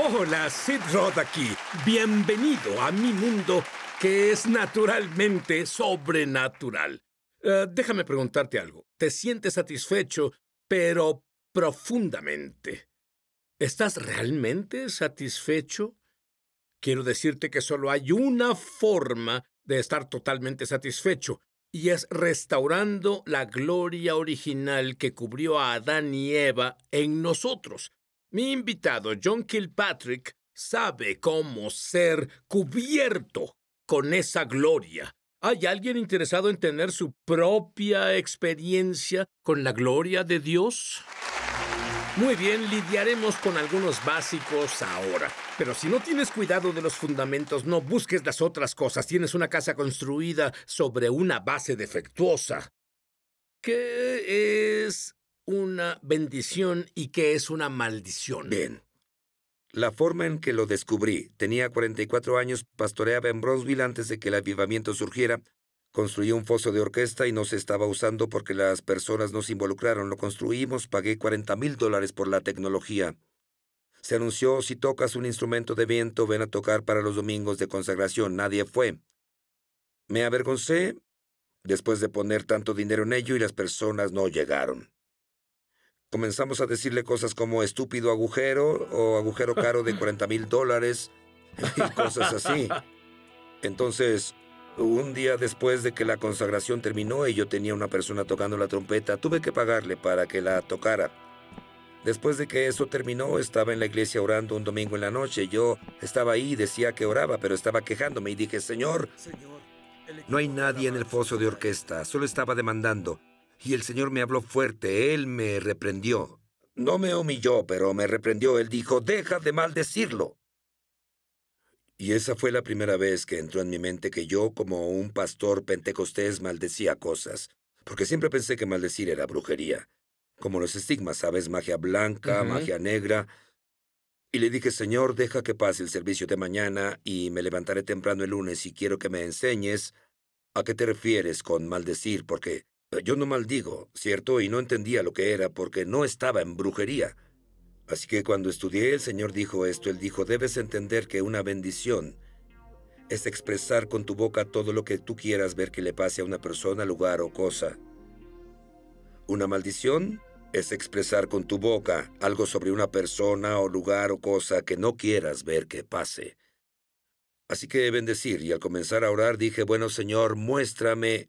Hola, Sid Rod aquí. Bienvenido a mi mundo que es naturalmente sobrenatural. Eh, déjame preguntarte algo. ¿Te sientes satisfecho, pero profundamente? ¿Estás realmente satisfecho? Quiero decirte que solo hay una forma de estar totalmente satisfecho, y es restaurando la gloria original que cubrió a Adán y Eva en nosotros. Mi invitado John Kilpatrick sabe cómo ser cubierto con esa gloria. ¿Hay alguien interesado en tener su propia experiencia con la gloria de Dios? Muy bien, lidiaremos con algunos básicos ahora. Pero si no tienes cuidado de los fundamentos, no busques las otras cosas. Tienes una casa construida sobre una base defectuosa. ¿Qué es una bendición y que es una maldición? Bien. La forma en que lo descubrí, tenía 44 años, pastoreaba en Brownsville antes de que el avivamiento surgiera, construí un foso de orquesta y no se estaba usando porque las personas nos involucraron, lo construimos, pagué 40 mil dólares por la tecnología. Se anunció, si tocas un instrumento de viento, ven a tocar para los domingos de consagración, nadie fue. Me avergoncé después de poner tanto dinero en ello y las personas no llegaron comenzamos a decirle cosas como estúpido agujero o agujero caro de 40 mil dólares y cosas así. Entonces, un día después de que la consagración terminó y yo tenía una persona tocando la trompeta, tuve que pagarle para que la tocara. Después de que eso terminó, estaba en la iglesia orando un domingo en la noche. Yo estaba ahí y decía que oraba, pero estaba quejándome y dije, Señor, no hay nadie en el foso de orquesta, solo estaba demandando. Y el Señor me habló fuerte, Él me reprendió. No me humilló, pero me reprendió. Él dijo, deja de maldecirlo. Y esa fue la primera vez que entró en mi mente que yo, como un pastor pentecostés, maldecía cosas, porque siempre pensé que maldecir era brujería, como los estigmas, ¿sabes? Magia blanca, magia negra. Y le dije, Señor, deja que pase el servicio de mañana y me levantaré temprano el lunes y quiero que me enseñes a qué te refieres con maldecir, porque yo no maldigo, ¿cierto? Y no entendía lo que era porque no estaba en brujería. Así que cuando estudié, el Señor dijo esto, Él dijo, debes entender que una bendición es expresar con tu boca todo lo que tú quieras ver que le pase a una persona, lugar o cosa. Una maldición es expresar con tu boca algo sobre una persona o lugar o cosa que no quieras ver que pase. Así que bendecir, y al comenzar a orar dije, bueno Señor, muéstrame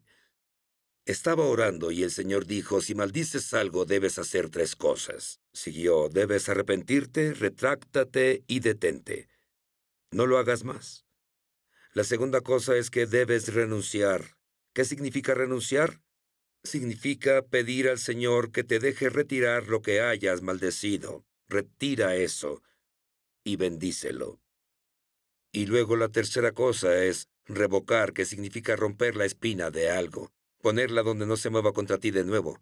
estaba orando y el Señor dijo, si maldices algo debes hacer tres cosas. Siguió, debes arrepentirte, retráctate y detente. No lo hagas más. La segunda cosa es que debes renunciar. ¿Qué significa renunciar? Significa pedir al Señor que te deje retirar lo que hayas maldecido. Retira eso y bendícelo. Y luego la tercera cosa es revocar, que significa romper la espina de algo ponerla donde no se mueva contra ti de nuevo.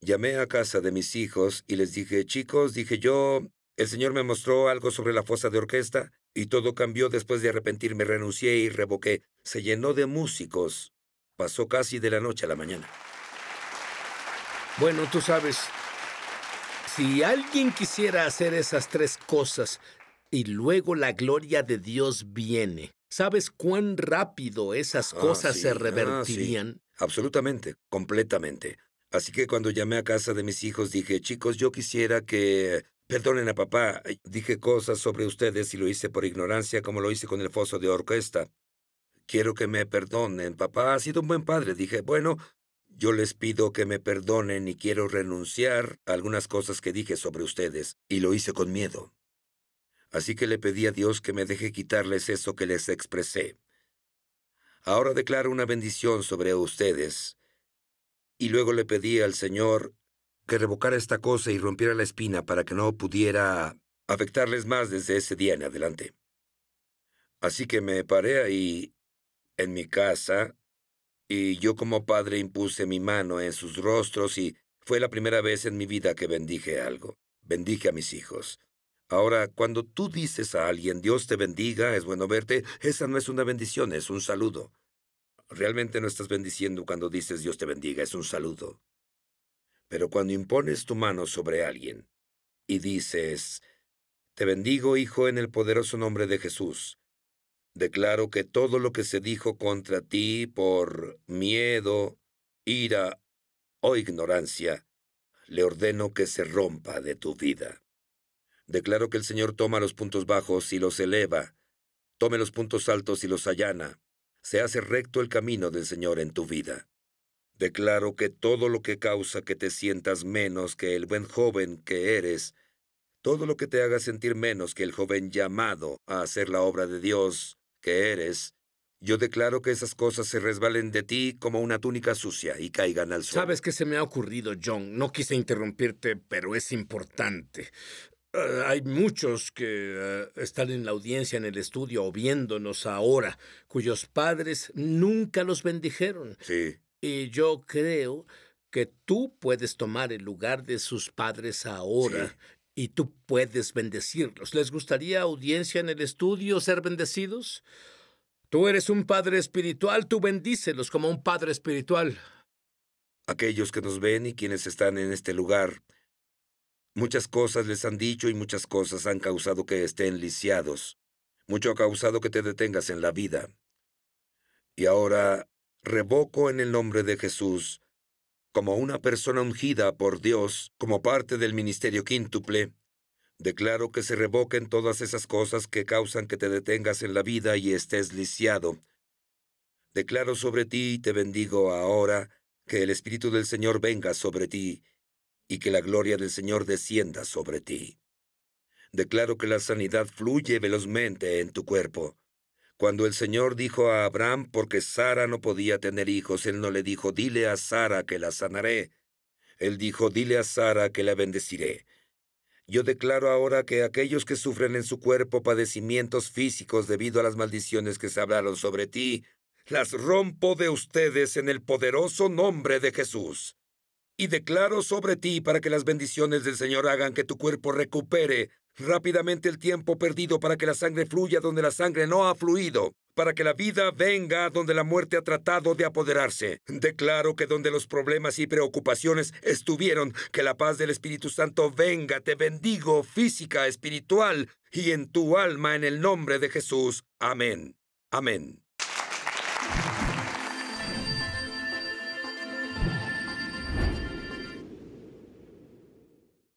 Llamé a casa de mis hijos y les dije, chicos, dije yo, el señor me mostró algo sobre la fosa de orquesta y todo cambió después de arrepentirme, renuncié y revoqué. Se llenó de músicos. Pasó casi de la noche a la mañana. Bueno, tú sabes, si alguien quisiera hacer esas tres cosas y luego la gloria de Dios viene, ¿Sabes cuán rápido esas ah, cosas se ah, revertirían? Absolutamente, completamente. Así que cuando llamé a casa de mis hijos dije, chicos, yo quisiera que... Perdonen a papá, eh, dije cosas sobre ustedes y lo hice por ignorancia como lo hice con el foso de orquesta. Quiero que me perdonen, papá ha sido un buen padre. Dije, bueno, yo les pido que me perdonen y quiero renunciar a algunas cosas que dije sobre ustedes. Y lo hice con miedo así que le pedí a Dios que me deje quitarles eso que les expresé. Ahora declaro una bendición sobre ustedes. Y luego le pedí al Señor que revocara esta cosa y rompiera la espina para que no pudiera afectarles más desde ese día en adelante. Así que me paré ahí, en mi casa, y yo como padre impuse mi mano en sus rostros y fue la primera vez en mi vida que bendije algo. Bendije a mis hijos. Ahora, cuando tú dices a alguien, Dios te bendiga, es bueno verte, esa no es una bendición, es un saludo. Realmente no estás bendiciendo cuando dices Dios te bendiga, es un saludo. Pero cuando impones tu mano sobre alguien y dices, Te bendigo, hijo, en el poderoso nombre de Jesús, declaro que todo lo que se dijo contra ti por miedo, ira o ignorancia, le ordeno que se rompa de tu vida. Declaro que el Señor toma los puntos bajos y los eleva, tome los puntos altos y los allana. Se hace recto el camino del Señor en tu vida. Declaro que todo lo que causa que te sientas menos que el buen joven que eres, todo lo que te haga sentir menos que el joven llamado a hacer la obra de Dios que eres, yo declaro que esas cosas se resbalen de ti como una túnica sucia y caigan al suelo. Sabes que se me ha ocurrido, John. No quise interrumpirte, pero es importante. Eh, hay muchos que eh, están en la audiencia, en el estudio o viéndonos ahora, cuyos padres nunca los bendijeron. Sí. Y yo creo que tú puedes tomar el lugar de sus padres ahora y tú puedes bendecirlos. ¿Les gustaría audiencia en el estudio ser bendecidos? Tú eres un padre espiritual, tú bendícelos como un padre espiritual. Aquellos que nos ven y quienes están en este lugar, Muchas cosas les han dicho y muchas cosas han causado que estén lisiados. Mucho ha causado que te detengas en la vida. Y ahora revoco en el nombre de Jesús, como una persona ungida por Dios, como parte del ministerio quíntuple, declaro que se revoquen todas esas cosas que causan que te detengas en la vida y estés lisiado. Declaro sobre ti y te bendigo ahora que el Espíritu del Señor venga sobre ti y que la gloria del Señor descienda sobre ti. Declaro que la sanidad fluye velozmente en tu cuerpo. Cuando el Señor dijo a Abraham, porque Sara no podía tener hijos, él no le dijo, dile a Sara que la sanaré. Él dijo, dile a Sara que la bendeciré. Yo declaro ahora que aquellos que sufren en su cuerpo padecimientos físicos debido a las maldiciones que se hablaron sobre ti, las rompo de ustedes en el poderoso nombre de Jesús y declaro sobre ti para que las bendiciones del Señor hagan que tu cuerpo recupere rápidamente el tiempo perdido para que la sangre fluya donde la sangre no ha fluido, para que la vida venga donde la muerte ha tratado de apoderarse. Declaro que donde los problemas y preocupaciones estuvieron, que la paz del Espíritu Santo venga, te bendigo física, espiritual y en tu alma en el nombre de Jesús. Amén. Amén.